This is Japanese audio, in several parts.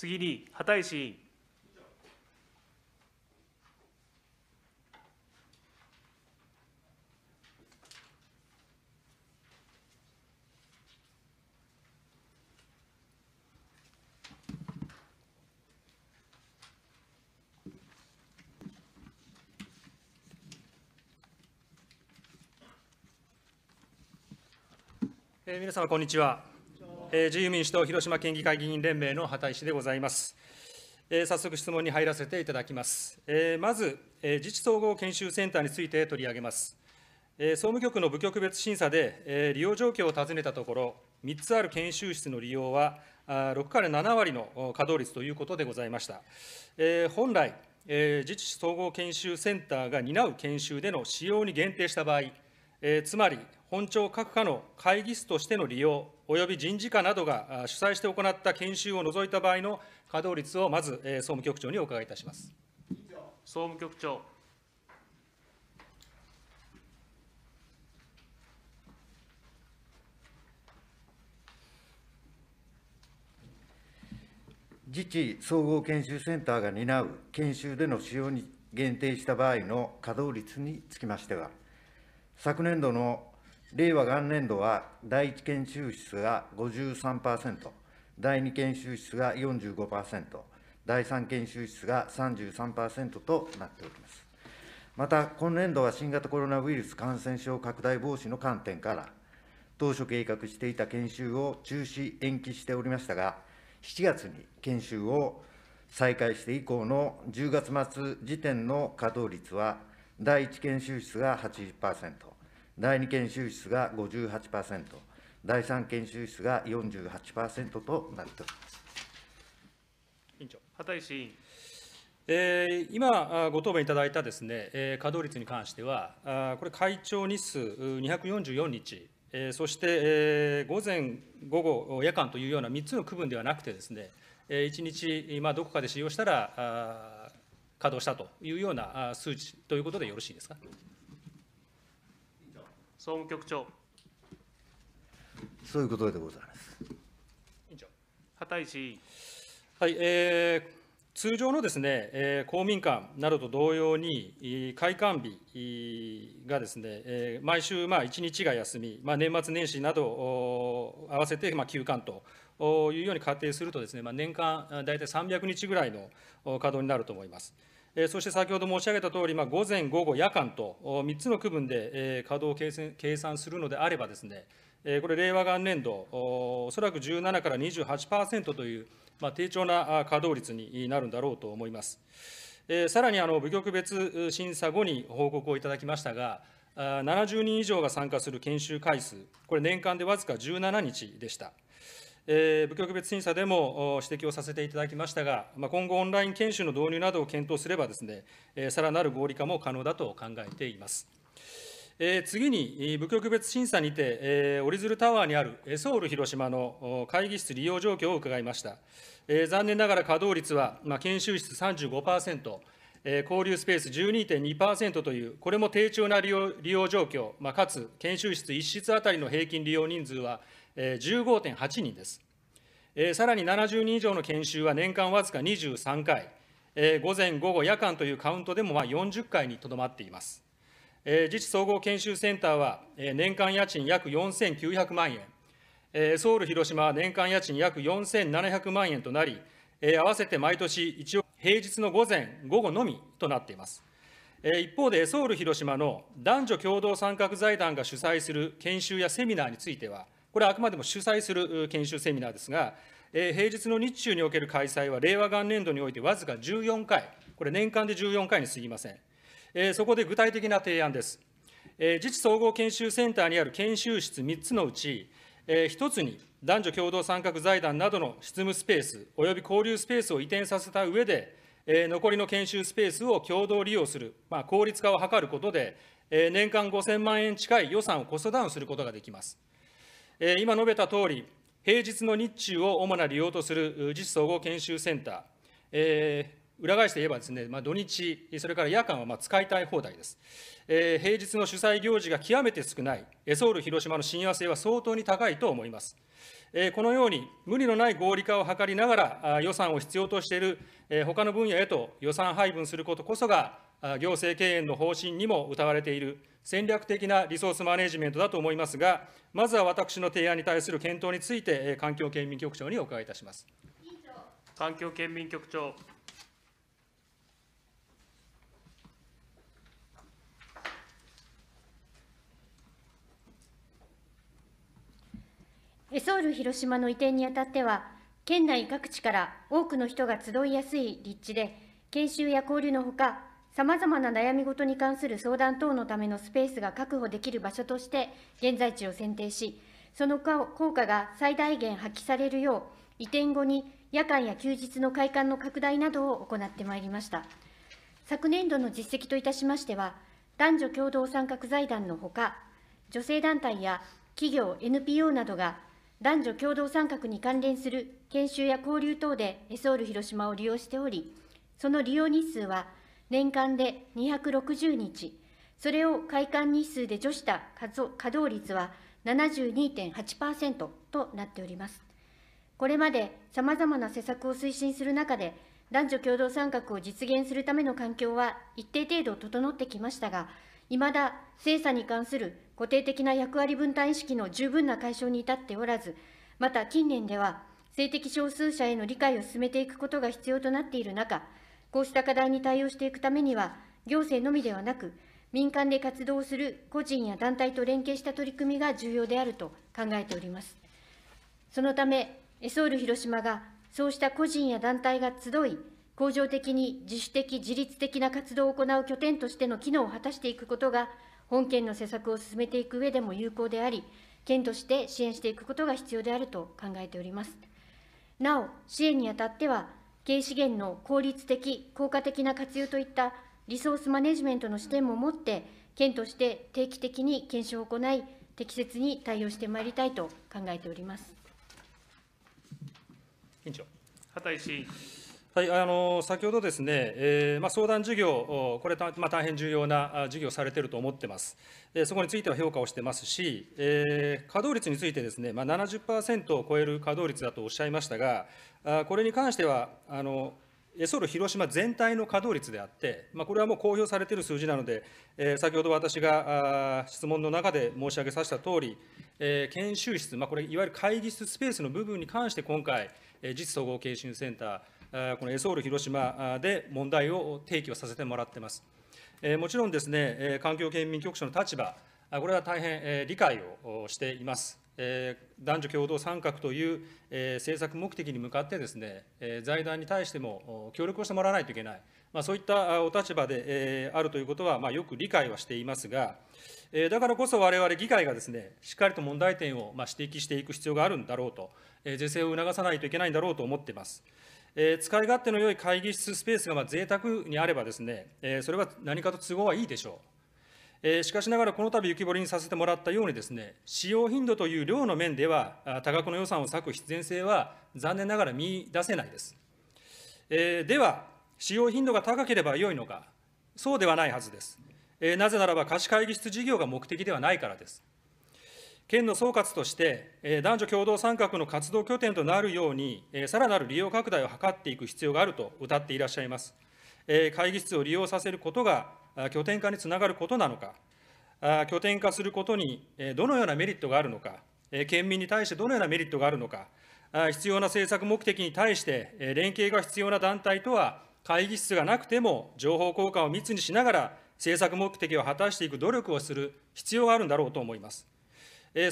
次に、畑石委えー、皆様こんにちは。え自由民主党広島県議会議員連盟の畑石でございます。え早速質問に入らせていただきます。えまず、え自治総合研修センターについて取り上げます。え総務局の部局別審査で、え利用状況を尋ねたところ、3つある研修室の利用は、6から7割の稼働率ということでございました。え本来、え自治総合研修センターが担う研修での使用に限定した場合、えつまり本庁各課の会議室としての利用及び人事課などが主催して行った研修を除いた場合の稼働率をまず総務局長にお伺いいたします。総務局長。自治総合研修センターが担う研修での使用に限定した場合の稼働率につきましては、昨年度の令和元年度は第1研修室が53%、第2研修室が45%、第3研修室が33%となっております。また、今年度は新型コロナウイルス感染症拡大防止の観点から、当初計画していた研修を中止・延期しておりましたが、7月に研修を再開して以降の10月末時点の稼働率は、第1研修室が80%、第2研修室が58%、第3研修室が48%となっております委員長、畑石委員。え今、ご答弁いただいたですね、え稼働率に関しては、あこれ、会長日数244日、えそして、え午前、午後、夜間というような3つの区分ではなくてですね、え1日、どこかで使用したらあ、稼働したというような数値ということでよろしいですか。総務局長。そういうことでございます。委員長。畑石。はい、えー、通常のですね、えー、公民館などと同様に、開館日がですね、えー、毎週まあ1日が休み、まあ、年末年始など合わせてまあ休館というように仮定するとですね、まあ、年間大体300日ぐらいの稼働になると思います。そして先ほど申し上げたとおり、午前、午後、夜間と3つの区分で稼働を計算するのであればですね、これ、令和元年度、おそらく17から28%という、まあ、低調な稼働率になるんだろうと思います。さらにあの部局別審査後に報告をいただきましたが、70人以上が参加する研修回数、これ、年間でわずか17日でした。えー、部局別審査でも指摘をさせていただきましたが、まあ、今後、オンライン研修の導入などを検討すればですね、えー、さらなる合理化も可能だと考えています。えー、次に、部局別審査にて、えー、折り鶴タワーにあるソウル広島の会議室利用状況を伺いました。えー、残念ながら稼働率は、まあ、研修室35%、えー、交流スペース12.2%という、これも低調な利用利用状況、まあ、かつ研修室1室あたりの平均利用人数は、15.8人です。さらに70人以上の研修は年間わずか23回、午前、午後、夜間というカウントでもまあ40回にとどまっています。自治総合研修センターは、年間家賃約4900万円、ソウル、広島は年間家賃約4700万円となり、合わせて毎年一応平日の午前、午後のみとなっています。一方で、ソウル、広島の男女共同参画財団が主催する研修やセミナーについては、これはあくまでも主催する研修セミナーですが、えー、平日の日中における開催は令和元年度においてわずか14回、これ年間で14回にすぎません。えー、そこで具体的な提案です。えー、自治総合研修センターにある研修室3つのうち、えー、1つに男女共同参画財団などの執務スペースおよび交流スペースを移転させた上で、えー、残りの研修スペースを共同利用する、まあ、効率化を図ることで、えー、年間5000万円近い予算をコストダウンすることができます。え今述べたとおり、平日の日中を主な利用とする実総合研修センター、えー、裏返して言えばですね、まあ、土日、それから夜間はまあ使いたい放題です、えー、平日の主催行事が極めて少ない、ソウル、広島の親和性は相当に高いと思います。えー、このように、無理のない合理化を図りながら、予算を必要としているえ他の分野へと予算配分することこそが、行政経営の方針にも謳われている戦略的なリソースマネジメントだと思いますが、まずは私の提案に対する検討について、環境県民局長にお伺いいたします。環境県民局長。ソウル広島の移転にあたっては、県内各地から多くの人が集いやすい立地で、研修や交流のほか、さまざまな悩み事に関する相談等のためのスペースが確保できる場所として現在地を選定し、その効果が最大限発揮されるよう、移転後に夜間や休日の会館の拡大などを行ってまいりました。昨年度の実績といたしましては、男女共同参画財団のほか、女性団体や企業、NPO などが男女共同参画に関連する研修や交流等でエソール広島を利用しており、その利用日数は年間で260日、それを開館日数で除した稼働率は72.8%となっております。これまでさまざまな施策を推進する中で、男女共同参画を実現するための環境は一定程度整ってきましたが、いまだ精査に関する固定的な役割分担意識の十分な解消に至っておらず、また近年では性的少数者への理解を進めていくことが必要となっている中、こうした課題に対応していくためには、行政のみではなく、民間で活動する個人や団体と連携した取り組みが重要であると考えております。そのため、ソウル広島がそうした個人や団体が集い、恒常的に自主的、自律的な活動を行う拠点としての機能を果たしていくことが、本県の施策を進めていく上でも有効であり、県として支援していくことが必要であると考えております。なお、支援にあたっては、経資源の効率的、効果的な活用といったリソースマネジメントの視点も持って、県として定期的に検証を行い、適切に対応してまいりたいと考えております。委員長、畑石はい、あの先ほどですね、えーまあ、相談事業、これ、まあ、大変重要な事業されていると思ってます、えー、そこについては評価をしてますし、えー、稼働率についてですね、まあ70%を超える稼働率だとおっしゃいましたが、これに関しては、あのエソル広島全体の稼働率であって、まあ、これはもう公表されている数字なので、えー、先ほど私が質問の中で申し上げさせたとおり、えー、研修室、まあ、これ、いわゆる会議室スペースの部分に関して、今回、えー、実総合研修センター、このエソール広島で問題を提起をさせてもらってます。えー、もちろんですね、環境県民局長の立場、これは大変理解をしています。男女共同参画という政策目的に向かってですね、財団に対しても協力をしてもらわないといけない、まあ、そういったお立場であるということは、まよく理解はしていますが、だからこそ我々議会がですね、しっかりと問題点を指摘していく必要があるんだろうと、是正を促さないといけないんだろうと思っています。え使い勝手の良い会議室スペースがまあ贅沢にあればですね、えそれは何かと都合はいいでしょう。しかしながら、この度浮き彫りにさせてもらったようにです、ね、使用頻度という量の面では、多額の予算を割く必然性は残念ながら見出せないです。えー、では、使用頻度が高ければよいのか、そうではないはずです。えー、なぜならば、貸会議室事業が目的ではないからです。県の総括として、えー、男女共同参画の活動拠点となるように、えー、さらなる利用拡大を図っていく必要があると謳っていらっしゃいます。えー、会議室を利用させることが拠点化につながることなのか、拠点化することにどのようなメリットがあるのか、県民に対してどのようなメリットがあるのか、必要な政策目的に対して連携が必要な団体とは会議室がなくても情報交換を密にしながら政策目的を果たしていく努力をする必要があるんだろうと思います。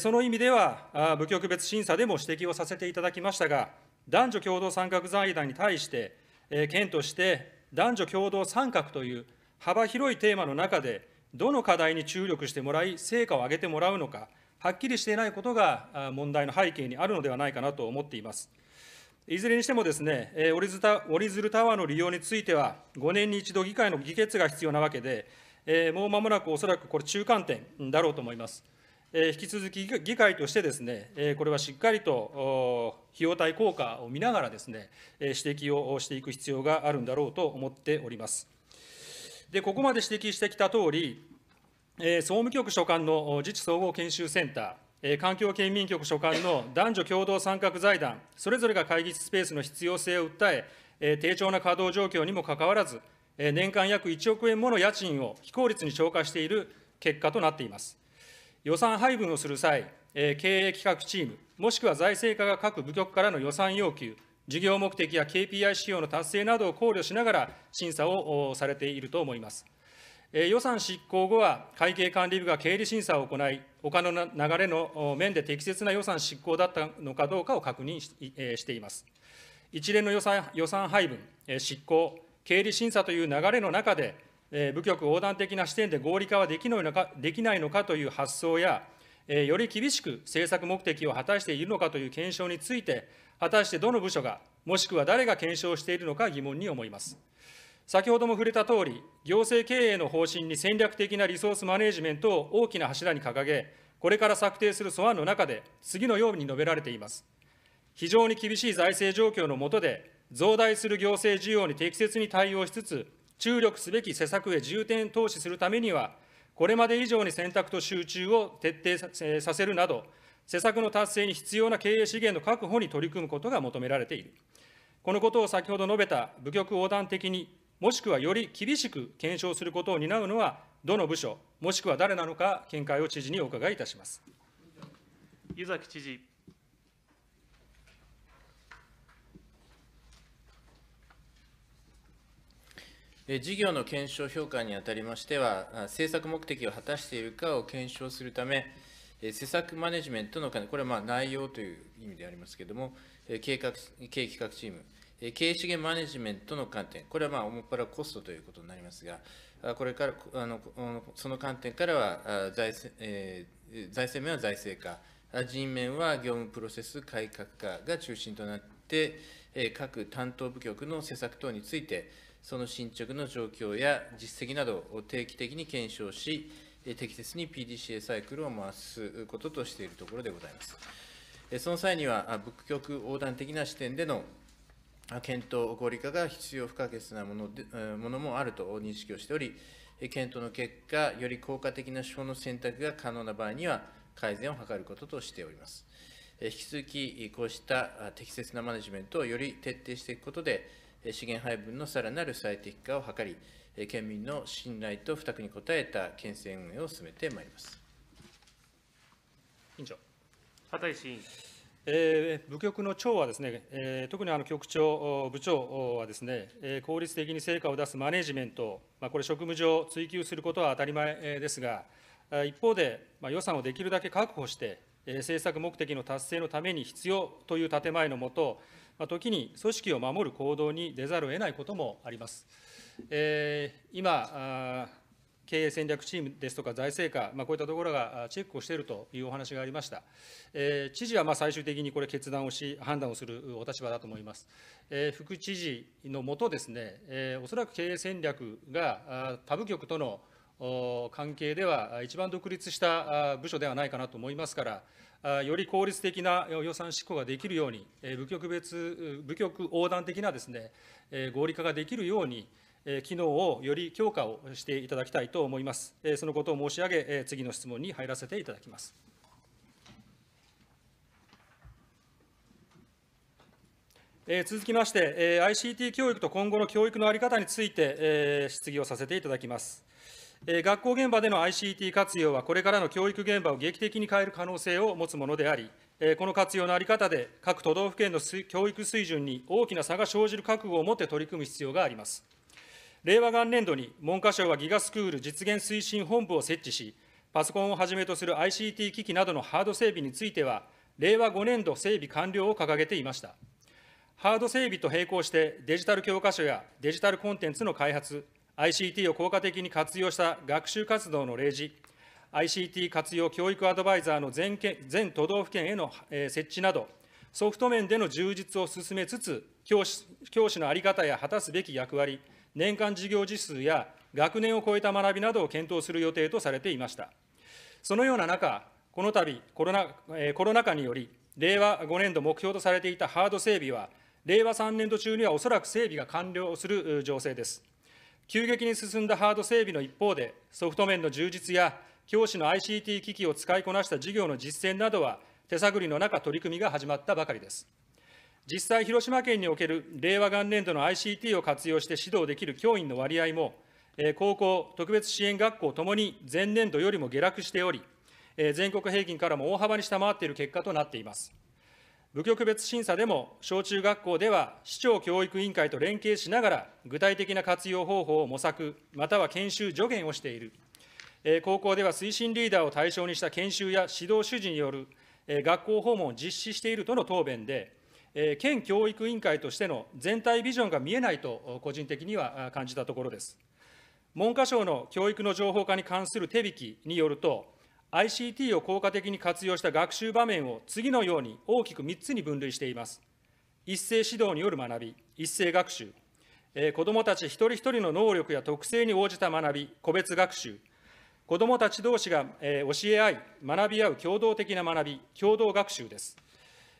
その意味では、部局別審査でも指摘をさせていただきましたが、男女共同参画財団に対して、県として男女共同参画という幅広いテーマの中で、どの課題に注力してもらい、成果を上げてもらうのか、はっきりしていないことが問題の背景にあるのではないかなと思っています。いずれにしてもですね、折り鶴タ折り鶴タワーの利用については、5年に一度議会の議決が必要なわけで、えもうまもなくおそらくこれ、中間点だろうと思います。え引き続き議会としてですね、えこれはしっかりと費用対効果を見ながらですね、指摘をしていく必要があるんだろうと思っております。でここまで指摘してきたとおり、えー、総務局所管の自治総合研修センター、え環境県民局所管の男女共同参画財団、それぞれが会議スペースの必要性を訴え、えー、低調な稼働状況にもかかわらず、えー、年間約1億円もの家賃を非効率に超過している結果となっています。予算配分をする際、えー、経営企画チーム、もしくは財政課が各部局からの予算要求、事業目的や KPI 仕様の達成などを考慮しながら審査をされていると思います。予算執行後は、会計管理部が経理審査を行い、お金の流れの面で適切な予算執行だったのかどうかを確認しています。一連の予算予算配分、執行、経理審査という流れの中で、部局横断的な視点で合理化はできないのかできないのかという発想や、より厳しく政策目的を果たしているのかという検証について、果たしてどの部署が、もしくは誰が検証しているのか疑問に思います。先ほども触れたとおり、行政経営の方針に戦略的なリソースマネジメントを大きな柱に掲げ、これから策定する素案の中で、次のように述べられています。非常に厳しい財政状況の下で、増大する行政需要に適切に対応しつつ、注力すべき施策へ重点投資するためには、これまで以上に選択と集中を徹底させるなど、施策の達成に必要な経営資源の確保に取り組むことが求められている。このことを先ほど述べた部局横断的に、もしくはより厳しく検証することを担うのは、どの部署、もしくは誰なのか、見解を知事にお伺いいたします。湯崎知事。事業の検証評価にあたりましては、政策目的を果たしているかを検証するため、え施策マネジメントのこれはま内容という意味でありますけれども、え計画経企画チーム、え経営資源マネジメントの観点、これはまあもっぱらコストということになりますが、これからあのその観点からは財政、えー、財政面は財政化、人面は業務プロセス改革化が中心となって、え各担当部局の施策等について、その進捗の状況や実績などを定期的に検証し、適切に PDCA サイクルを回すこととしているところでございます。その際には、仏局横断的な視点での検討、合理化が必要不可欠なものでものもあると認識をしており、検討の結果、より効果的な手法の選択が可能な場合には、改善を図ることとしております。引き続き、こうした適切なマネジメントをより徹底していくことで、資源配分のさらなる最適化を図り、県民の信頼と負託に応えた県政運営を進めてまいります。委員長畑石委員えー、部局の長はですね、えー、特にあの局長、部長はですね、えー、効率的に成果を出すマネジメント、まあ、これ、職務上、追求することは当たり前ですが、一方で、まあ、予算をできるだけ確保して、えー、政策目的の達成のために必要という建前のもと、ま時に組織を守る行動に出ざるを得ないこともあります。えー、今、経営戦略チームですとか財政課、まあ、こういったところがチェックをしているというお話がありました。えー、知事はま最終的にこれ、決断をし、判断をするお立場だと思います。えー、副知事のもとですね、えー、おそらく経営戦略が他部局との関係では一番独立した部署ではないかなと思いますから、より効率的な予算執行ができるように、部局別、部局横断的なですね、合理化ができるように、機能をより強化をしていただきたいと思います。そのことを申し上げ、次の質問に入らせていただきます。続きまして、ICT 教育と今後の教育の在り方について質疑をさせていただきます。学校現場での ICT 活用は、これからの教育現場を劇的に変える可能性を持つものであり、この活用の在り方で、各都道府県の教育水準に大きな差が生じる覚悟を持って取り組む必要があります。令和元年度に、文科省はギガスクール実現推進本部を設置し、パソコンをはじめとする ICT 機器などのハード整備については、令和5年度整備完了を掲げていました。ハード整備と並行して、デジタル教科書やデジタルコンテンツの開発、ICT を効果的に活用した学習活動の例示、ICT 活用教育アドバイザーの全全都道府県への設置など、ソフト面での充実を進めつつ、教師教師の在り方や果たすべき役割、年間授業実数や学年を超えた学びなどを検討する予定とされていました。そのような中、この度コロナ、コロナ禍により、令和5年度目標とされていたハード整備は、令和3年度中にはおそらく整備が完了する情勢です。急激に進んだハード整備の一方で、ソフト面の充実や、教師の ICT 機器を使いこなした授業の実践などは、手探りの中、取り組みが始まったばかりです。実際、広島県における令和元年度の ICT を活用して指導できる教員の割合も、高校、特別支援学校ともに前年度よりも下落しており、全国平均からも大幅に下回っている結果となっています。部局別審査でも、小中学校では市長教育委員会と連携しながら、具体的な活用方法を模索、または研修助言をしている。高校では推進リーダーを対象にした研修や指導主事による学校訪問を実施しているとの答弁で、県教育委員会としての全体ビジョンが見えないと、個人的には感じたところです。文科省の教育の情報化に関する手引きによると、ICT を効果的に活用した学習場面を次のように大きく3つに分類しています。一斉指導による学び、一斉学習、えー、子どもたち一人一人の能力や特性に応じた学び、個別学習、子どもたち同士が、えー、教え合い、学び合う共同的な学び、共同学習です。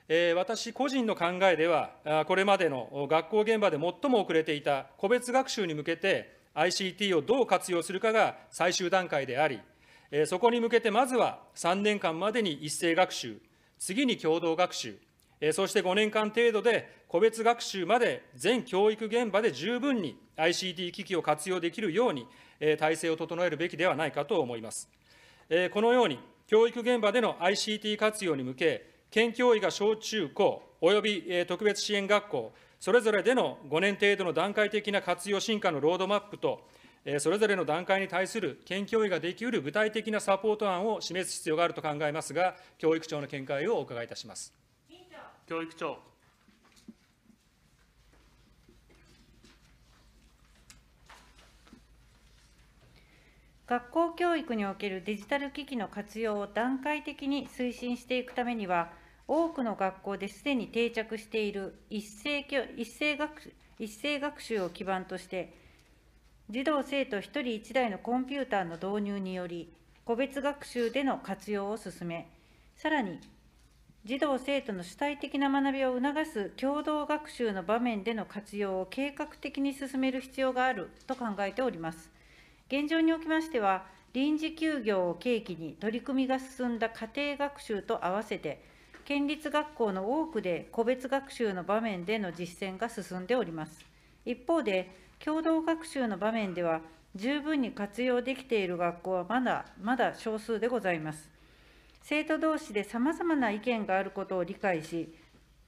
えー、私個人の考えでは、これまでの学校現場で最も遅れていた個別学習に向けて、ICT をどう活用するかが最終段階であり、そこに向けてまずは3年間までに一斉学習、次に共同学習、そして5年間程度で個別学習まで全教育現場で十分に ICT 機器を活用できるように体制を整えるべきではないかと思います。このように、教育現場での ICT 活用に向け、県教委が小中高および特別支援学校、それぞれでの5年程度の段階的な活用進化のロードマップと、それぞれの段階に対する県教委ができうる具体的なサポート案を示す必要があると考えますが、教育長の見解をお伺いいたします。教育長学校教育におけるデジタル機器の活用を段階的に推進していくためには、多くの学校ですでに定着している一斉一斉学一斉学習を基盤として、児童生徒1人1台のコンピューターの導入により、個別学習での活用を進め、さらに、児童生徒の主体的な学びを促す共同学習の場面での活用を計画的に進める必要があると考えております。現状におきましては、臨時休業を契機に取り組みが進んだ家庭学習と合わせて、県立学校の多くで個別学習の場面での実践が進んでおります。一方で、共同学習の場面では十分に活用できている学校はまだまだ少数でございます。生徒同士でさまざまな意見があることを理解し、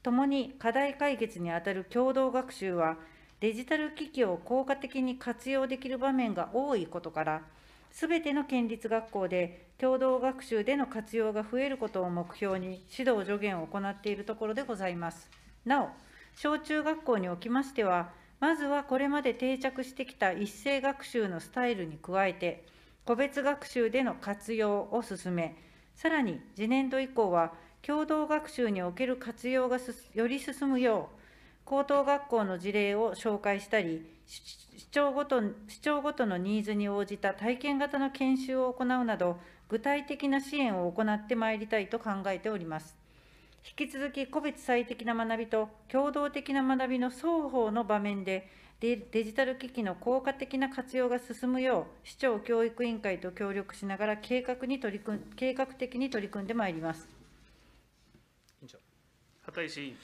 共に課題解決にあたる共同学習は、デジタル機器を効果的に活用できる場面が多いことから、すべての県立学校で共同学習での活用が増えることを目標に指導助言を行っているところでございます。なお、小中学校におきましては、まずはこれまで定着してきた一斉学習のスタイルに加えて、個別学習での活用を進め、さらに次年度以降は、共同学習における活用がより進むよう、高等学校の事例を紹介したり、市長ごと市長ごとのニーズに応じた体験型の研修を行うなど、具体的な支援を行ってまいりたいと考えております。引き続き個別最適な学びと共同的な学びの双方の場面でデジタル機器の効果的な活用が進むよう市長教育委員会と協力しながら計画に取り組計画的に取り組んでまいります。畑石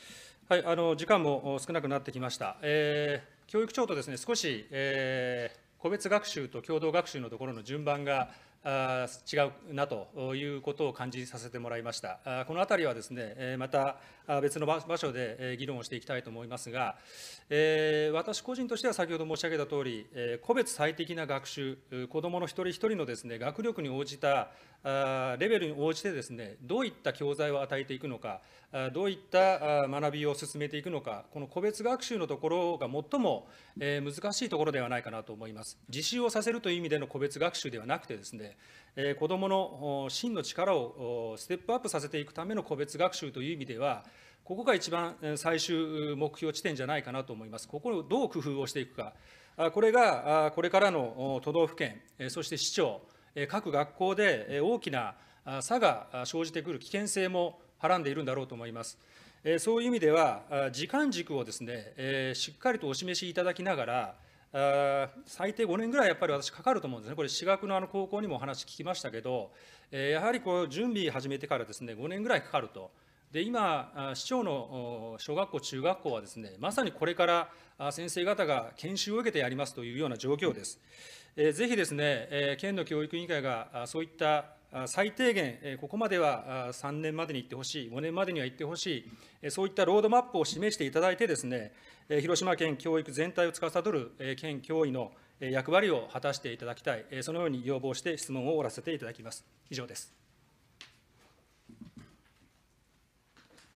はい、あの時間も少なくなってきました。えー、教育長とですね少し、えー、個別学習と共同学習のところの順番が違うなということを感じさせてもらいました。このあたりはですね、また別の場所で議論をしていきたいと思いますが、私個人としては先ほど申し上げたとおり、個別最適な学習、子どもの一人一人のですね学力に応じたレベルに応じてですねどういった教材を与えていくのかどういった学びを進めていくのかこの個別学習のところが最も難しいところではないかなと思います自習をさせるという意味での個別学習ではなくてですね子どもの真の力をステップアップさせていくための個別学習という意味ではここが一番最終目標地点じゃないかなと思います。ここをどう工夫をしていくか、これがこれからの都道府県、そして市長、各学校で大きな差が生じてくる危険性もはらんでいるんだろうと思います。そういう意味では、時間軸をですね、しっかりとお示しいただきながら、最低5年ぐらいやっぱり私、かかると思うんですね、これ、私学のあの高校にもお話聞きましたけど、やはりこう準備始めてからですね、5年ぐらいかかると。で今、市長の小学校、中学校はですね、まさにこれから先生方が研修を受けてやりますというような状況です。ぜひですね、県の教育委員会がそういった最低限、ここまでは3年までに行ってほしい、5年までには行ってほしい、そういったロードマップを示していただいてですね、広島県教育全体を司る県教委の役割を果たしていただきたい、そのように要望して質問を終わらせていただきます。以上です。